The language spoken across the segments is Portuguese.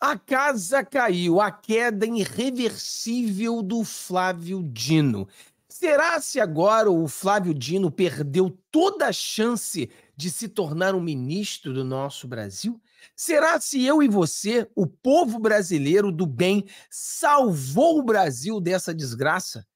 A casa caiu, a queda irreversível do Flávio Dino. Será se agora o Flávio Dino perdeu toda a chance de se tornar um ministro do nosso Brasil? Será se eu e você, o povo brasileiro do bem, salvou o Brasil dessa desgraça?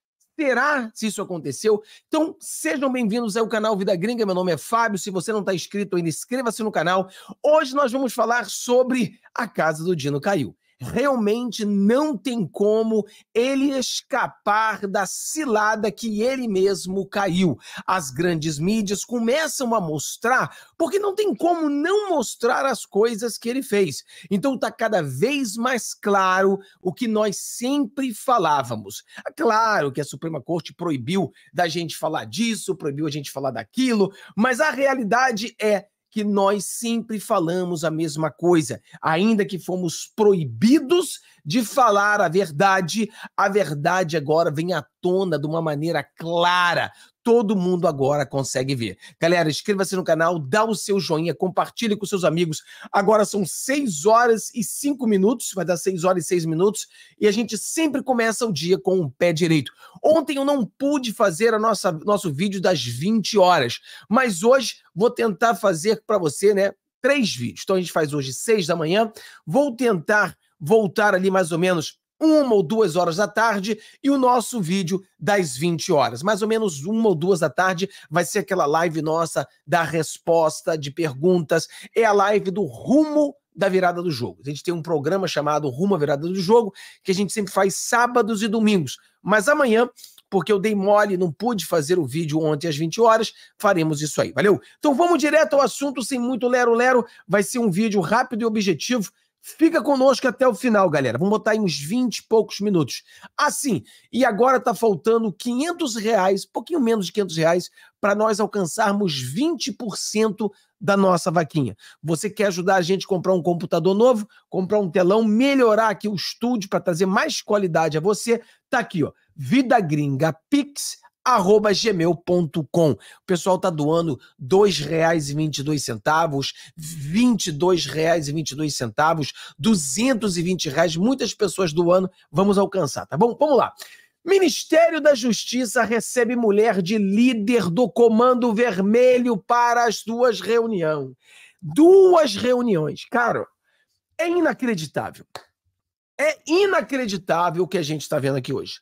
Será se isso aconteceu? Então, sejam bem-vindos ao canal Vida Gringa. Meu nome é Fábio. Se você não está inscrito ainda, inscreva-se no canal. Hoje nós vamos falar sobre a casa do Dino Caiu realmente não tem como ele escapar da cilada que ele mesmo caiu. As grandes mídias começam a mostrar, porque não tem como não mostrar as coisas que ele fez. Então está cada vez mais claro o que nós sempre falávamos. É claro que a Suprema Corte proibiu da gente falar disso, proibiu a gente falar daquilo, mas a realidade é que nós sempre falamos a mesma coisa, ainda que fomos proibidos de falar a verdade, a verdade agora vem à tona de uma maneira clara todo mundo agora consegue ver. Galera, inscreva-se no canal, dá o seu joinha, compartilhe com seus amigos. Agora são 6 horas e 5 minutos, vai dar 6 horas e 6 minutos, e a gente sempre começa o dia com o pé direito. Ontem eu não pude fazer a nossa nosso vídeo das 20 horas, mas hoje vou tentar fazer para você, né, três vídeos. Então a gente faz hoje 6 da manhã, vou tentar voltar ali mais ou menos uma ou duas horas da tarde e o nosso vídeo das 20 horas. Mais ou menos uma ou duas da tarde vai ser aquela live nossa da resposta de perguntas. É a live do rumo da virada do jogo. A gente tem um programa chamado Rumo à Virada do Jogo, que a gente sempre faz sábados e domingos. Mas amanhã, porque eu dei mole, não pude fazer o vídeo ontem às 20 horas, faremos isso aí, valeu? Então vamos direto ao assunto, sem muito lero-lero. Vai ser um vídeo rápido e objetivo Fica conosco até o final, galera. Vamos botar em uns 20 e poucos minutos. Assim, e agora tá faltando 500 reais, pouquinho menos de 500 reais, para nós alcançarmos 20% da nossa vaquinha. Você quer ajudar a gente a comprar um computador novo, comprar um telão, melhorar aqui o estúdio para trazer mais qualidade a você? Tá aqui, ó. Vida Gringa Pix arroba gmail.com. O pessoal tá doando R$ 2,22, R$ 22,22, R$ reais. Muitas pessoas doando. Vamos alcançar, tá bom? Vamos lá. Ministério da Justiça recebe mulher de líder do Comando Vermelho para as duas reuniões. Duas reuniões. Cara, é inacreditável. É inacreditável o que a gente está vendo aqui hoje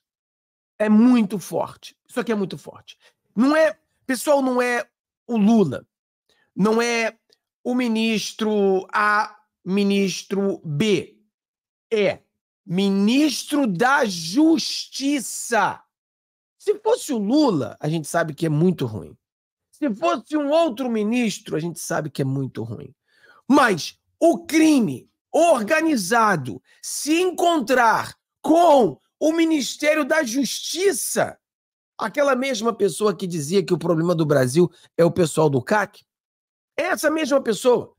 é muito forte. Isso aqui é muito forte. Não é, pessoal, não é o Lula, não é o ministro A, ministro B. É ministro da Justiça. Se fosse o Lula, a gente sabe que é muito ruim. Se fosse um outro ministro, a gente sabe que é muito ruim. Mas o crime organizado se encontrar com o Ministério da Justiça. Aquela mesma pessoa que dizia que o problema do Brasil é o pessoal do CAC. É essa mesma pessoa.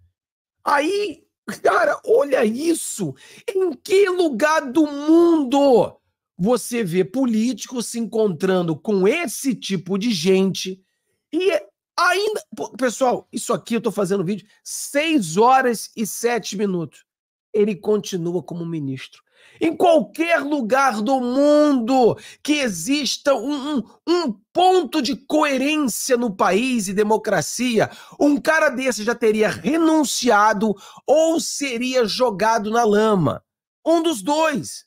Aí, cara, olha isso. Em que lugar do mundo você vê político se encontrando com esse tipo de gente e ainda. Pessoal, isso aqui eu tô fazendo vídeo, 6 horas e 7 minutos. Ele continua como ministro em qualquer lugar do mundo que exista um, um, um, ponto de coerência no país e democracia, um cara desse já teria renunciado ou seria jogado na lama. Um dos dois.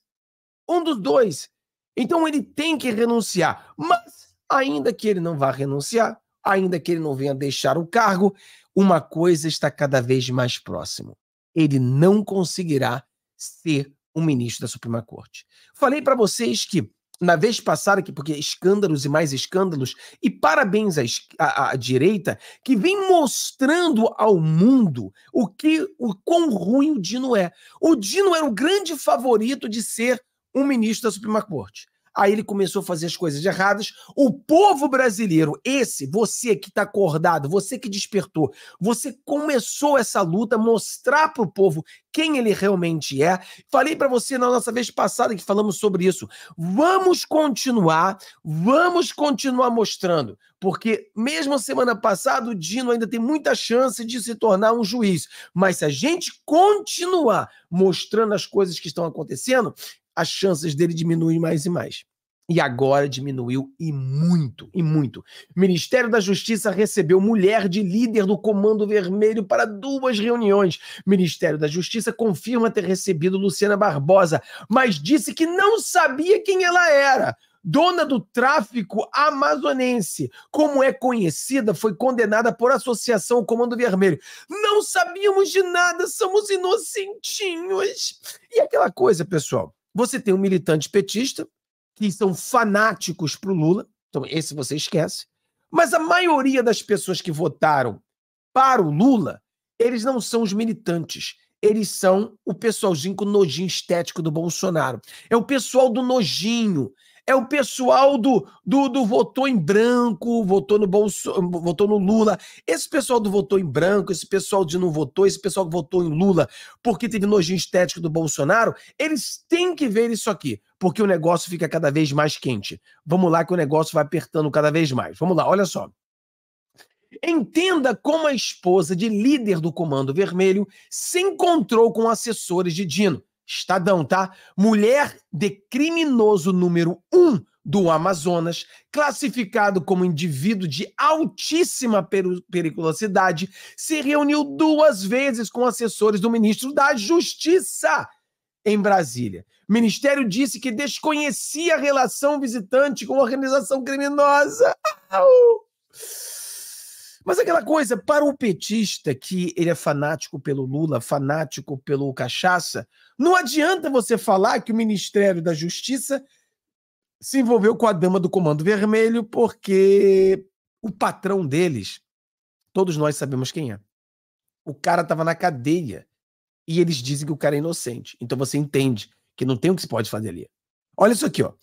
Um dos dois. Então ele tem que renunciar. Mas, ainda que ele não vá renunciar, ainda que ele não venha deixar o cargo, uma coisa está cada vez mais próxima. Ele não conseguirá ser um ministro da Suprema Corte. Falei para vocês que na vez passada, que porque escândalos e mais escândalos, e parabéns à, à, à, direita, que vem mostrando ao mundo o que o quão ruim o Dino é. O Dino era o grande favorito de ser um ministro da Suprema Corte. Aí ele começou a fazer as coisas erradas. O povo brasileiro, esse, você que está acordado, você que despertou, você começou essa luta, mostrar para o povo quem ele realmente é. Falei para você na nossa vez passada que falamos sobre isso. Vamos continuar, vamos continuar mostrando, porque mesmo a semana passada o Dino ainda tem muita chance de se tornar um juiz. Mas se a gente continuar mostrando as coisas que estão acontecendo, as chances dele diminuem mais e mais. E agora diminuiu e muito, e muito. Ministério da Justiça recebeu mulher de líder do Comando Vermelho para duas reuniões. Ministério da Justiça confirma ter recebido Luciana Barbosa, mas disse que não sabia quem ela era dona do tráfico amazonense. Como é conhecida, foi condenada por associação ao Comando Vermelho. Não sabíamos de nada, somos inocentinhos. E aquela coisa, pessoal. Você tem um militante petista, que são fanáticos para o Lula, então esse você esquece. Mas a maioria das pessoas que votaram para o Lula, eles não são os militantes, eles são o pessoalzinho com nojinho estético do Bolsonaro. É o pessoal do nojinho, é o pessoal do, do, do votou em branco, votou no Bolso, votou no Lula. Esse pessoal do votou em branco, esse pessoal de não votou, esse pessoal que votou em Lula porque teve nojinho estético do Bolsonaro, eles têm que ver isso aqui, porque o negócio fica cada vez mais quente. Vamos lá que o negócio vai apertando cada vez mais. Vamos lá, olha só. Entenda como a esposa de líder do Comando Vermelho se encontrou com assessores de Dino. Estadão, tá? Mulher de criminoso número um do Amazonas, classificado como indivíduo de altíssima periculosidade, se reuniu duas vezes com assessores do ministro da Justiça em Brasília. O ministério disse que desconhecia a relação visitante com a organização criminosa. Mas aquela coisa, para o petista que ele é fanático pelo Lula, fanático pelo cachaça, não adianta você falar que o Ministério da Justiça se envolveu com a dama do Comando Vermelho, porque o patrão deles, todos nós sabemos quem é. O cara estava na cadeia e eles dizem que o cara é inocente. Então você entende que não tem o que se pode fazer ali. Olha isso aqui, ó.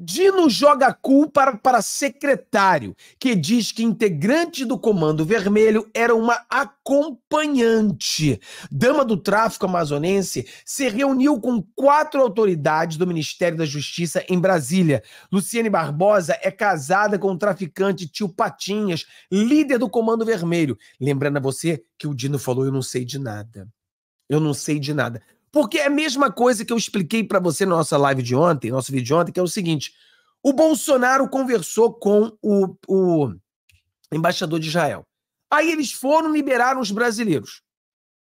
Dino joga culpa para secretário, que diz que integrante do Comando Vermelho era uma acompanhante. Dama do tráfico amazonense se reuniu com quatro autoridades do Ministério da Justiça em Brasília. Luciane Barbosa é casada com o traficante Tio Patinhas, líder do Comando Vermelho. Lembrando a você que o Dino falou: Eu não sei de nada. Eu não sei de nada. Porque é a mesma coisa que eu expliquei para você na nossa live de ontem, nosso vídeo de ontem, que é o seguinte: o Bolsonaro conversou com o, o embaixador de Israel. Aí eles foram liberar os brasileiros.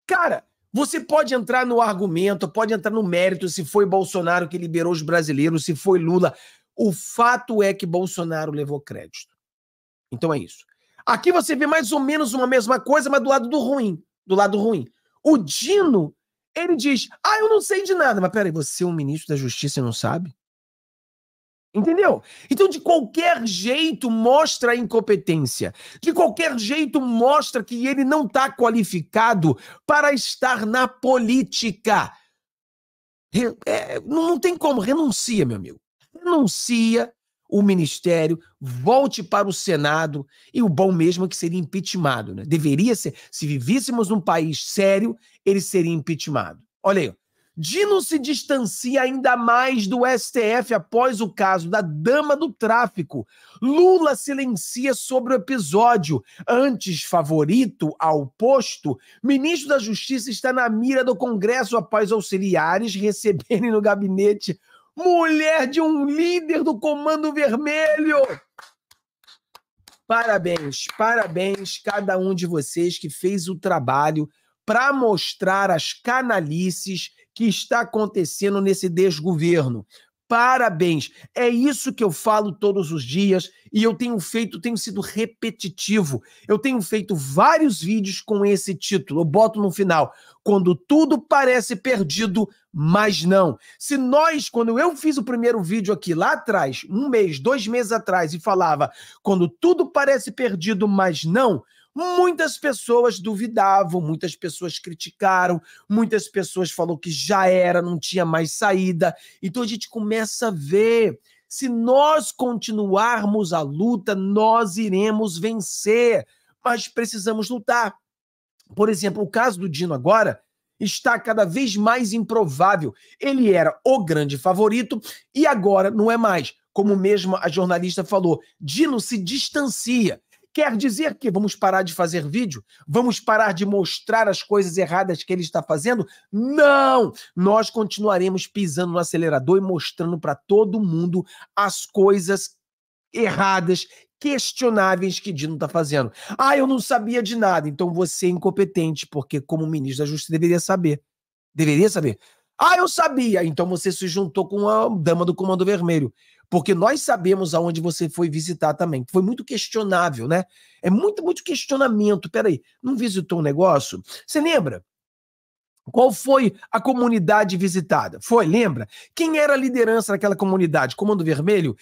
Cara, você pode entrar no argumento, pode entrar no mérito se foi Bolsonaro que liberou os brasileiros, se foi Lula. O fato é que Bolsonaro levou crédito. Então é isso. Aqui você vê mais ou menos uma mesma coisa, mas do lado do ruim. Do lado ruim. O Dino ele diz: Ah, eu não sei de nada. Mas peraí, você é um ministro da Justiça e não sabe? Entendeu? Então, de qualquer jeito, mostra a incompetência. De qualquer jeito, mostra que ele não está qualificado para estar na política. É, não, não tem como. Renuncia, meu amigo. Renuncia o ministério, volte para o Senado, e o bom mesmo é que seria impeachmentado. Né? Deveria ser, se vivíssemos num país sério, ele seria impeachmentado. Olha aí, Dino se distancia ainda mais do STF após o caso da dama do tráfico. Lula silencia sobre o episódio. Antes favorito ao posto, ministro da Justiça está na mira do Congresso após auxiliares receberem no gabinete mulher de um líder do Comando Vermelho. Parabéns, parabéns cada um de vocês que fez o trabalho para mostrar as canalices que está acontecendo nesse desgoverno. Parabéns! É isso que eu falo todos os dias e eu tenho feito, tenho sido repetitivo. Eu tenho feito vários vídeos com esse título. Eu boto no final. Quando tudo parece perdido, mas não. Se nós, quando eu fiz o primeiro vídeo aqui lá atrás, um mês, dois meses atrás, e falava quando tudo parece perdido, mas não, Muitas pessoas duvidavam, muitas pessoas criticaram, muitas pessoas falou que já era, não tinha mais saída. Então a gente começa a ver se nós continuarmos a luta, nós iremos vencer, mas precisamos lutar. Por exemplo, o caso do Dino agora está cada vez mais improvável. Ele era o grande favorito e agora não é mais. Como mesmo a jornalista falou, Dino se distancia Quer dizer que vamos parar de fazer vídeo? Vamos parar de mostrar as coisas erradas que ele está fazendo? Não! Nós continuaremos pisando no acelerador e mostrando para todo mundo as coisas erradas, questionáveis que Dino está fazendo. Ah, eu não sabia de nada. Então você é incompetente, porque como ministro da Justiça deveria saber. Deveria saber. Ah, eu sabia. Então você se juntou com a dama do Comando Vermelho. Porque nós sabemos aonde você foi visitar também. Foi muito questionável, né? É muito, muito questionamento. Peraí, não visitou um negócio? Você lembra? Qual foi a comunidade visitada? Foi, lembra? Quem era a liderança daquela comunidade? Comando Vermelho?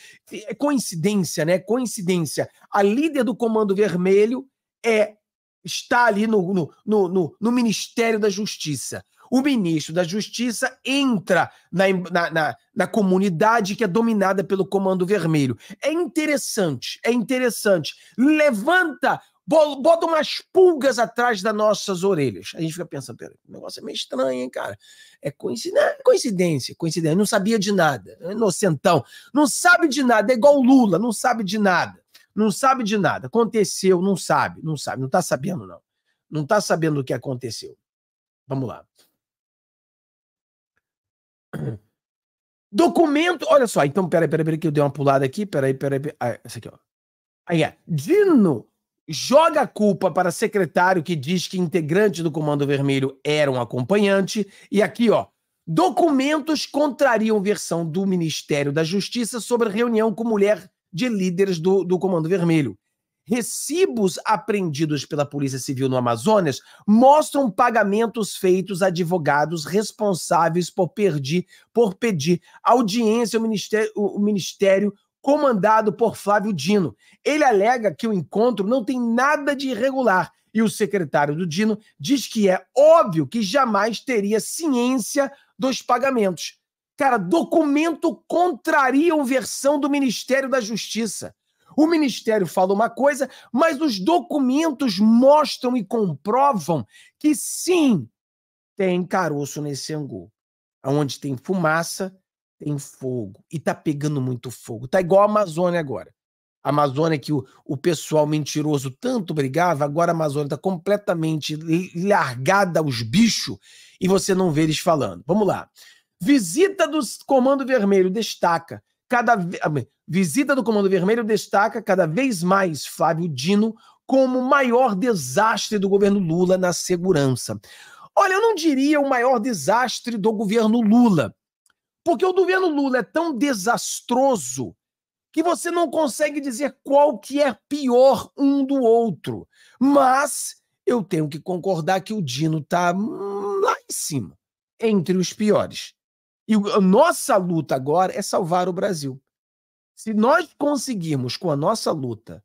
É coincidência, né? Coincidência. A líder do Comando Vermelho é está ali no, no, no, no Ministério da Justiça o ministro da Justiça entra na, na, na, na, comunidade que é dominada pelo Comando Vermelho. É interessante, é interessante. Levanta, bota umas pulgas atrás das nossas orelhas. A gente fica pensando, pera, o negócio é meio estranho, hein, cara? É coincidência, é coincidência, coincidência. Não sabia de nada, é inocentão. Não sabe de nada, é igual o Lula, não sabe de nada. Não sabe de nada. Aconteceu, não sabe, não sabe, não tá sabendo, não. Não tá sabendo o que aconteceu. Vamos lá. Documento. Olha só, então, peraí, peraí, peraí, que eu dei uma pulada aqui. Peraí, peraí. peraí. Ah, essa aqui, ó. Aí é. Dino joga a culpa para secretário que diz que integrante do Comando Vermelho era um acompanhante. E aqui, ó. Documentos contrariam versão do Ministério da Justiça sobre reunião com mulher de líderes do, do Comando Vermelho. Recibos apreendidos pela Polícia Civil no Amazonas mostram pagamentos feitos a advogados responsáveis por, perdi, por pedir audiência ao ministério, o ministério comandado por Flávio Dino. Ele alega que o encontro não tem nada de irregular e o secretário do Dino diz que é óbvio que jamais teria ciência dos pagamentos. Cara, documento contraria a versão do Ministério da Justiça. O ministério fala uma coisa, mas os documentos mostram e comprovam que sim, tem caroço nesse angu. Onde tem fumaça, tem fogo. E tá pegando muito fogo. Tá igual a Amazônia agora. A Amazônia que o, o pessoal mentiroso tanto brigava, agora a Amazônia tá completamente largada aos bichos e você não vê eles falando. Vamos lá. Visita do Comando Vermelho destaca cada visita do Comando Vermelho destaca cada vez mais Flávio Dino como o maior desastre do governo Lula na segurança. Olha, eu não diria o maior desastre do governo Lula, porque o governo Lula é tão desastroso que você não consegue dizer qual que é pior um do outro. Mas eu tenho que concordar que o Dino está lá em cima, entre os piores. E a nossa luta agora é salvar o Brasil. Se nós conseguirmos, com a nossa luta,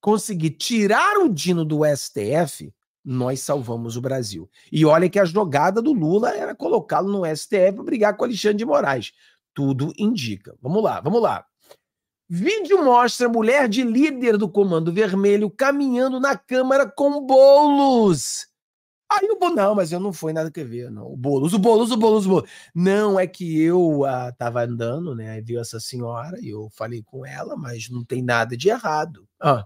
conseguir tirar o Dino do STF, nós salvamos o Brasil. E olha que a jogada do Lula era colocá-lo no STF para brigar com Alexandre de Moraes. Tudo indica. Vamos lá, vamos lá. Vídeo mostra mulher de líder do Comando Vermelho caminhando na Câmara com bolos Aí o Boulos, não, mas eu não fui nada que ver, não. O Boulos, o Boulos, o Boulos, o Boulos. Não, é que eu ah, tava andando, né? Aí viu essa senhora e eu falei com ela, mas não tem nada de errado. Ah,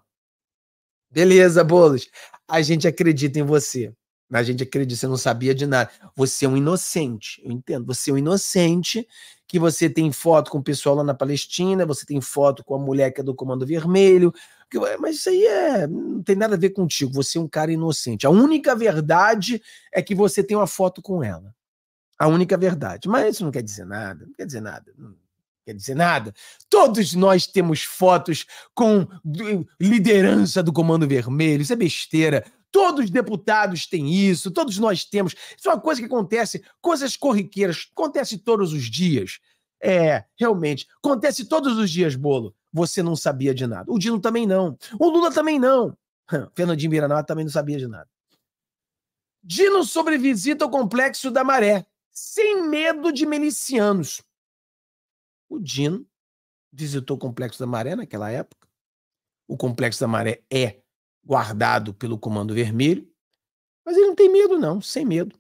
beleza, Boulos, a gente acredita em você. A gente acredita, você não sabia de nada. Você é um inocente, eu entendo. Você é um inocente que você tem foto com o pessoal lá na Palestina, você tem foto com a mulher que é do Comando Vermelho. mas isso aí é, não tem nada a ver contigo. Você é um cara inocente. A única verdade é que você tem uma foto com ela. A única verdade. Mas isso não quer dizer nada, não quer dizer nada. Não quer dizer nada. Todos nós temos fotos com liderança do Comando Vermelho, isso é besteira. Todos os deputados têm isso, todos nós temos. Isso é uma coisa que acontece, coisas corriqueiras, acontece todos os dias. É, realmente, acontece todos os dias, bolo. Você não sabia de nada. O Dino também não. O Lula também não. Fernandinho Miranata também não sabia de nada. Dino sobre visita ao complexo da Maré, sem medo de milicianos. O Dino visitou o complexo da Maré naquela época. O complexo da Maré é guardado pelo Comando Vermelho, mas ele não tem medo, não, sem medo.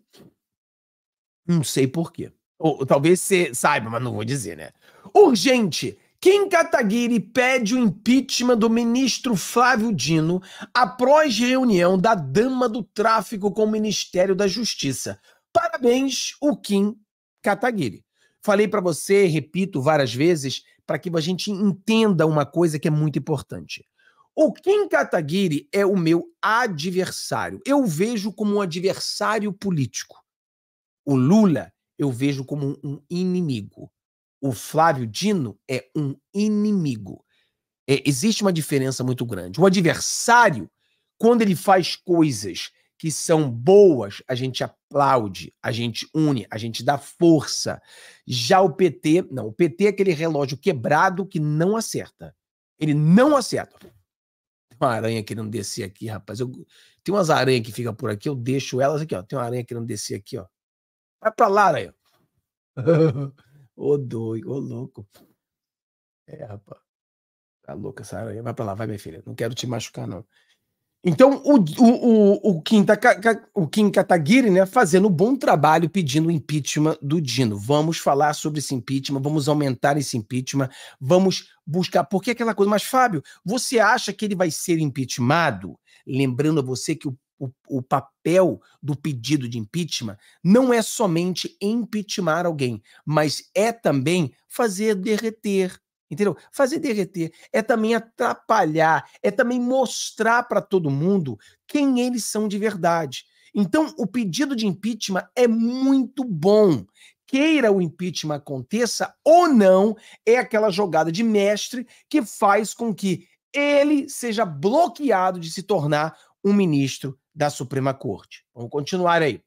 Não sei porquê. Ou talvez você saiba, mas não vou dizer, né? Urgente! Kim Kataguiri pede o impeachment do ministro Flávio Dino após reunião da dama do tráfico com o Ministério da Justiça. Parabéns, o Kim Kataguiri. Falei para você, repito várias vezes, para que a gente entenda uma coisa que é muito importante. O Kim Kataguiri é o meu adversário. Eu vejo como um adversário político. O Lula eu vejo como um inimigo. O Flávio Dino é um inimigo. É, existe uma diferença muito grande. O adversário, quando ele faz coisas que são boas, a gente aplaude, a gente une, a gente dá força. Já o PT, não, o PT é aquele relógio quebrado que não acerta. Ele não acerta uma aranha querendo descer aqui, rapaz. Eu, tem umas aranhas que ficam por aqui, eu deixo elas aqui, ó. Tem uma aranha querendo descer aqui, ó. Vai pra lá, aranha. ô doido, ô louco. É, rapaz. Tá louca essa aranha. Vai pra lá, vai, minha filha. Não quero te machucar, não. Então, o, o, o, Kim, tá o Kim Kataguiri, né, fazendo um bom trabalho pedindo o impeachment do Dino. Vamos falar sobre esse impeachment, vamos aumentar esse impeachment, vamos buscar. Porque é aquela coisa. Mas, Fábio, você acha que ele vai ser impeachmentado? Lembrando a você que o, o, o papel do pedido de impeachment não é somente impeachmentar alguém, mas é também fazer derreter Entendeu? Fazer derreter é também atrapalhar, é também mostrar para todo mundo quem eles são de verdade. Então, o pedido de impeachment é muito bom. Queira o impeachment aconteça ou não, é aquela jogada de mestre que faz com que ele seja bloqueado de se tornar um ministro da Suprema Corte. Vamos continuar aí.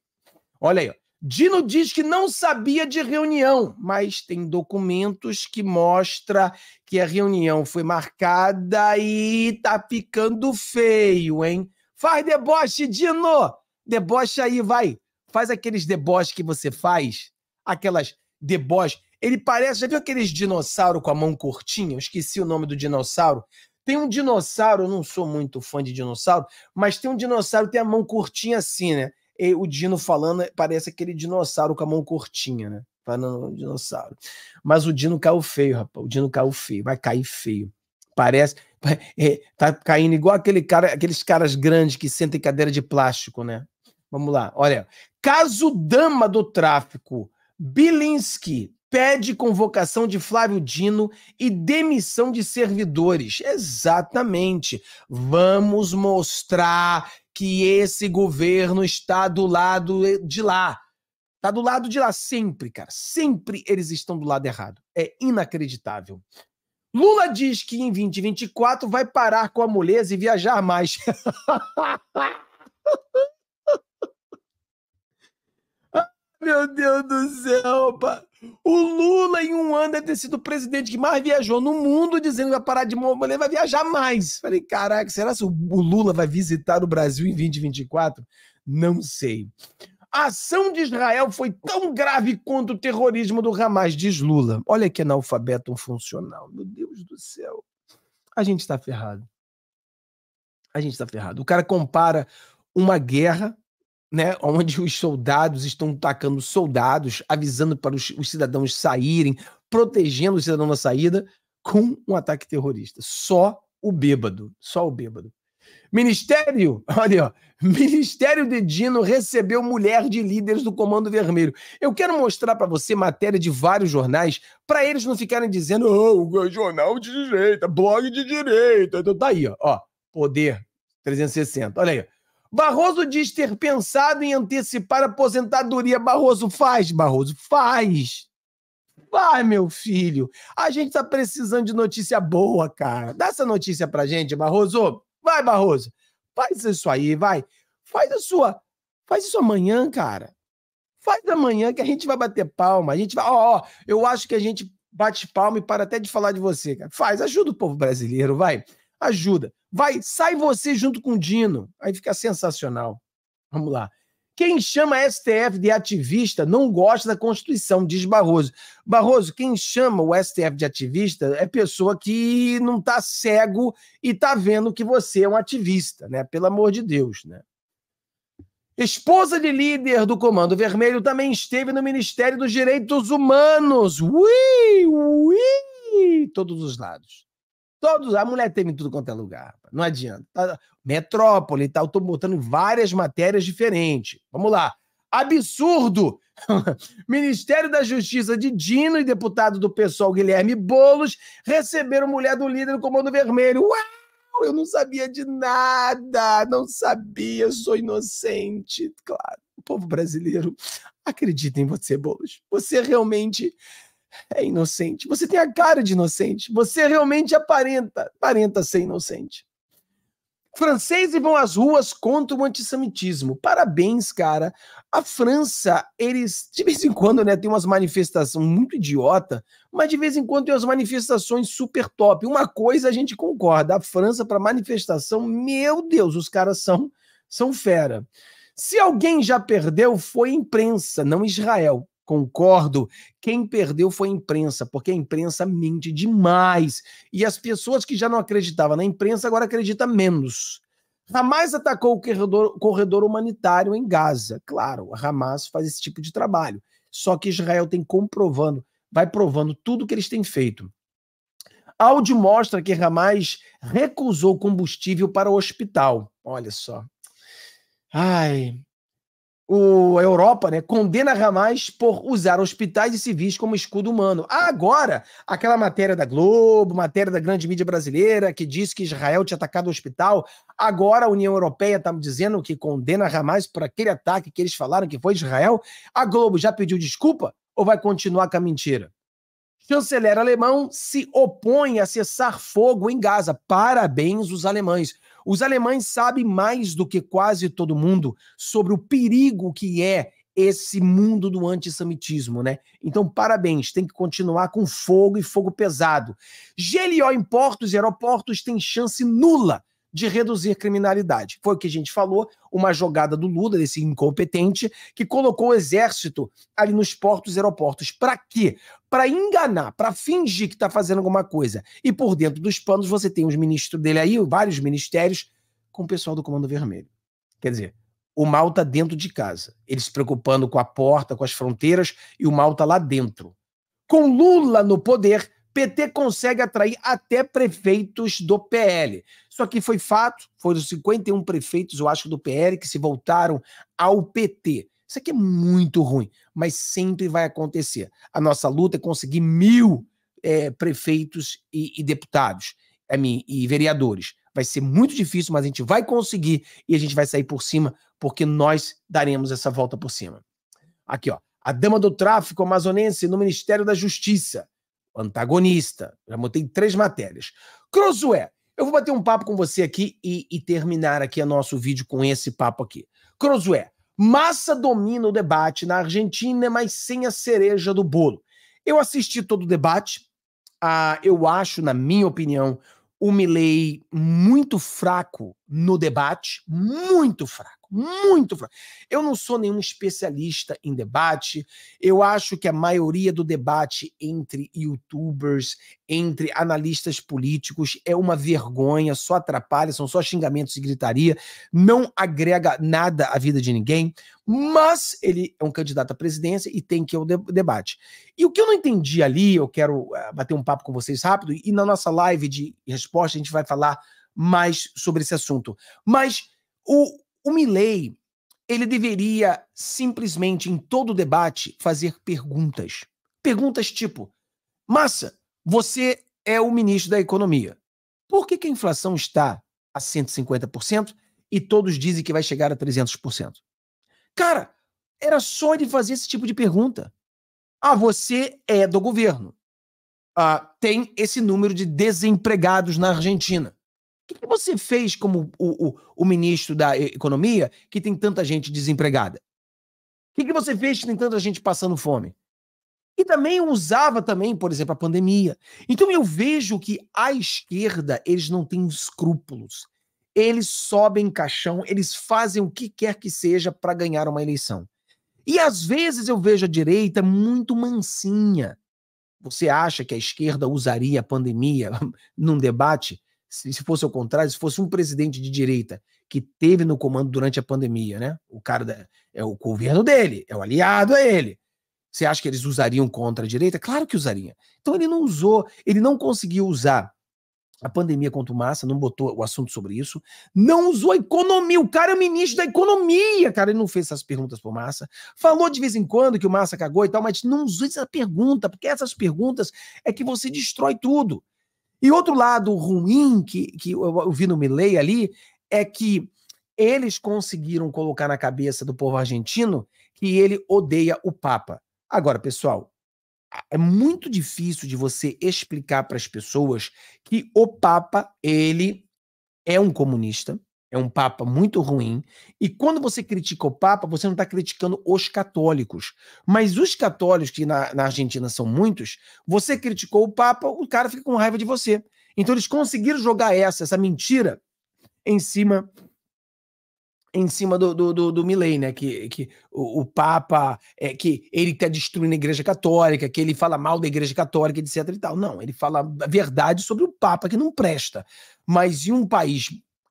Olha aí. Ó. Dino diz que não sabia de reunião, mas tem documentos que mostra que a reunião foi marcada e tá ficando feio, hein? Faz deboche, Dino! Deboche aí, vai. Faz aqueles deboches que você faz, aquelas deboche. Ele parece, já viu aqueles dinossauro com a mão curtinha? Eu esqueci o nome do dinossauro. Tem um dinossauro, eu não sou muito fã de dinossauro, mas tem um dinossauro que tem a mão curtinha assim, né? E o Dino falando, parece aquele dinossauro com a mão curtinha, né? Falando um dinossauro. Mas o Dino caiu feio, rapaz. O Dino caiu feio, vai cair feio. Parece. É, tá caindo igual aquele cara, aqueles caras grandes que sentem cadeira de plástico, né? Vamos lá, olha. Caso dama do tráfico, Bilinski pede convocação de Flávio Dino e demissão de servidores. Exatamente. Vamos mostrar que esse governo está do lado de lá. Está do lado de lá sempre, cara. Sempre eles estão do lado errado. É inacreditável. Lula diz que em 2024 vai parar com a moleza e viajar mais. Meu Deus do céu, O Lula, em um ano, deve ter sido o presidente que mais viajou no mundo, dizendo que vai parar de morrer, ele vai viajar mais. Falei, caraca, será que o Lula vai visitar o Brasil em 2024? Não sei. A ação de Israel foi tão grave quanto o terrorismo do Hamas, diz Lula. Olha que analfabeto funcional. Meu Deus do céu. A gente está ferrado. A gente está ferrado. O cara compara uma guerra né, onde os soldados estão atacando soldados, avisando para os, os cidadãos saírem, protegendo o cidadão na saída, com um ataque terrorista. Só o bêbado, só o bêbado. Ministério, olha, ó, Ministério de Dino recebeu mulher de líderes do Comando Vermelho. Eu quero mostrar para você matéria de vários jornais para eles não ficarem dizendo, oh, jornal de direita, blog de direita. Então tá aí, ó, ó Poder 360. Olha aí. Barroso diz ter pensado em antecipar a aposentadoria. Barroso faz, Barroso faz. Vai, meu filho. A gente tá precisando de notícia boa, cara. Dá essa notícia pra gente, Barroso. Vai, Barroso. Faz isso aí, vai. Faz a sua. Faz isso amanhã, cara. Faz amanhã que a gente vai bater palma. A gente vai. Ó, ó eu acho que a gente bate palma e para até de falar de você, cara. Faz, ajuda o povo brasileiro, vai ajuda. Vai, sai você junto com o Dino. Aí fica sensacional. Vamos lá. Quem chama STF de ativista não gosta da Constituição, diz Barroso. Barroso, quem chama o STF de ativista é pessoa que não está cego e está vendo que você é um ativista, né? Pelo amor de Deus, né? Esposa de líder do Comando Vermelho também esteve no Ministério dos Direitos Humanos. Ui, ui, todos os lados. Todos, a mulher teve em tudo quanto é lugar. Não adianta. Tá, metrópole e tal, estou botando várias matérias diferentes. Vamos lá. Absurdo! Ministério da Justiça de Dino e deputado do PSOL Guilherme Bolos receberam mulher do líder do Comando Vermelho. Uau! Eu não sabia de nada! Não sabia, sou inocente. Claro, o povo brasileiro acredita em você, Bolos. Você realmente é inocente. Você tem a cara de inocente. Você realmente aparenta, aparenta ser inocente. Franceses vão às ruas contra o antissemitismo. Parabéns, cara. A França, eles, de vez em quando, né, tem umas manifestações muito idiota, mas de vez em quando tem umas manifestações super top. Uma coisa a gente concorda: a França, para manifestação, meu Deus, os caras são, são fera. Se alguém já perdeu, foi imprensa, não Israel. Concordo. Quem perdeu foi a imprensa, porque a imprensa mente demais. E as pessoas que já não acreditavam na imprensa agora acreditam menos. Hamas atacou o corredor, corredor humanitário em Gaza. Claro, Hamas faz esse tipo de trabalho. Só que Israel tem comprovando, vai provando tudo que eles têm feito. Áudio mostra que Hamas recusou combustível para o hospital. Olha só. Ai, o, a Europa né, condena Hamas por usar hospitais e civis como escudo humano. Agora, aquela matéria da Globo, matéria da grande mídia brasileira, que disse que Israel tinha atacado o hospital, agora a União Europeia está dizendo que condena Hamas por aquele ataque que eles falaram que foi Israel. A Globo já pediu desculpa ou vai continuar com a mentira? Chanceler alemão se opõe a cessar fogo em Gaza. Parabéns, os alemães. Os alemães sabem mais do que quase todo mundo sobre o perigo que é esse mundo do antissemitismo, né? Então, parabéns, tem que continuar com fogo e fogo pesado. GLO em portos e aeroportos tem chance nula de reduzir criminalidade. Foi o que a gente falou, uma jogada do Lula, desse incompetente, que colocou o exército ali nos portos e aeroportos. Para quê? Para enganar, para fingir que está fazendo alguma coisa. E por dentro dos panos você tem os ministros dele aí, vários ministérios, com o pessoal do Comando Vermelho. Quer dizer, o mal está dentro de casa. Ele se preocupando com a porta, com as fronteiras, e o mal está lá dentro. Com Lula no poder, PT consegue atrair até prefeitos do PL. Isso aqui foi fato, foram 51 prefeitos, eu acho, do PL que se voltaram ao PT. Isso aqui é muito ruim, mas sempre vai acontecer. A nossa luta é conseguir mil é, prefeitos e, e deputados é, e vereadores. Vai ser muito difícil, mas a gente vai conseguir e a gente vai sair por cima, porque nós daremos essa volta por cima. Aqui, ó. A dama do tráfico amazonense no Ministério da Justiça antagonista. Já botei três matérias. Crosué, eu vou bater um papo com você aqui e, e terminar aqui o nosso vídeo com esse papo aqui. Crosué, Massa domina o debate na Argentina, é mas sem a cereja do bolo. Eu assisti todo o debate. Ah, eu acho, na minha opinião, o Milley muito fraco no debate, muito fraco fraco, muito fraco. Eu não sou nenhum especialista em debate. Eu acho que a maioria do debate entre youtubers, entre analistas políticos é uma vergonha, só atrapalha, são só xingamentos e gritaria, não agrega nada à vida de ninguém. Mas ele é um candidato à presidência e tem que ir ao de debate. E o que eu não entendi ali, eu quero eh, bater um papo com vocês rápido, e na nossa live de resposta a gente vai falar mais sobre esse assunto. Mas o, o Milley, ele deveria simplesmente em todo debate fazer perguntas. Perguntas tipo: Massa, você é o ministro da Economia. Por que, que a inflação está a 150% e todos dizem que vai chegar a 300%? Cara, era só ele fazer esse tipo de pergunta. Ah, você é do governo. Ah, tem esse número de desempregados na Argentina que, que você fez como o, o, o, ministro da Economia que tem tanta gente desempregada? O que, que você fez que tem tanta gente passando fome? E também usava também, por exemplo, a pandemia. Então eu vejo que a esquerda, eles não têm escrúpulos. Eles sobem caixão, eles fazem o que quer que seja para ganhar uma eleição. E às vezes eu vejo a direita muito mansinha. Você acha que a esquerda usaria a pandemia num debate se, fosse o contrário, se fosse um presidente de direita que teve no comando durante a pandemia, né? O cara da, é o governo dele, é o aliado a ele. Você acha que eles usariam contra a direita? Claro que usaria. Então ele não usou, ele não conseguiu usar a pandemia contra o Massa, não botou o assunto sobre isso, não usou a economia, o cara é o ministro da economia, cara, ele não fez essas perguntas pro Massa, falou de vez em quando que o Massa cagou e tal, mas não usou essa pergunta, porque essas perguntas é que você destrói tudo. E outro lado ruim que, que eu vi no Milley ali é que eles conseguiram colocar na cabeça do povo argentino que ele odeia o Papa. Agora, pessoal, é muito difícil de você explicar para as pessoas que o Papa, ele é um comunista, é um papa muito ruim. E quando você critica o papa, você não está criticando os católicos. Mas os católicos, que na, na, Argentina são muitos, você criticou o papa, o cara fica com raiva de você. Então eles conseguiram jogar essa, essa mentira em cima em cima do, do, do, do Milley, né? Que, que o, o Papa, é, que ele está destruindo a Igreja Católica, que ele fala mal da Igreja Católica, etc. e tal. Não, ele fala a verdade sobre o Papa, que não presta. Mas em um país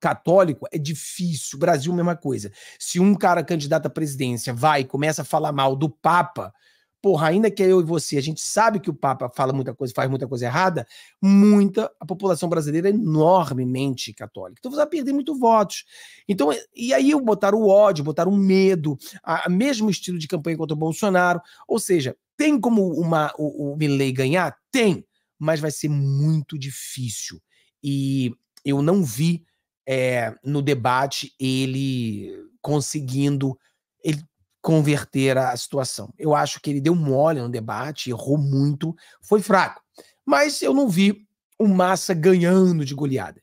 católico é difícil. Brasil, mesma coisa. Se um cara candidato à presidência vai e começa a falar mal do Papa, porra, ainda que eu e você, a gente sabe que o Papa fala muita coisa, faz muita coisa errada, muita, a população brasileira é enormemente católica. Então você vai perder muito votos. Então, e aí botaram o ódio, botaram o medo, a, a mesmo estilo de campanha contra o Bolsonaro. Ou seja, tem como uma, o, o Milley ganhar? Tem, mas vai ser muito difícil. E eu não vi é, no debate ele conseguindo ele converter a situação. Eu acho que ele deu mole no debate, errou muito, foi fraco. Mas eu não vi o Massa ganhando de goleada.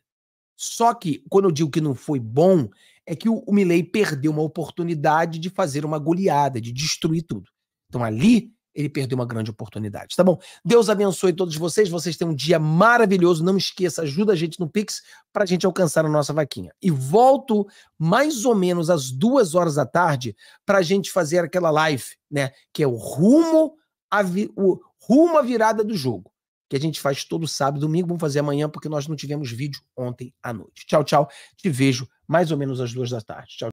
Só que, quando eu digo que não foi bom, é que o, o Milley perdeu uma oportunidade de fazer uma goleada, de destruir tudo. Então ali ele perdeu uma grande oportunidade, tá bom? Deus abençoe todos vocês, vocês têm um dia maravilhoso, não esqueça, ajuda a gente no Pix para a gente alcançar a nossa vaquinha. E volto mais ou menos às duas horas da tarde para a gente fazer aquela live, né? Que é o rumo, a vi... o rumo à virada do jogo, que a gente faz todo sábado domingo, vamos fazer amanhã porque nós não tivemos vídeo ontem à noite. Tchau, tchau, te vejo mais ou menos às duas da tarde. Tchau.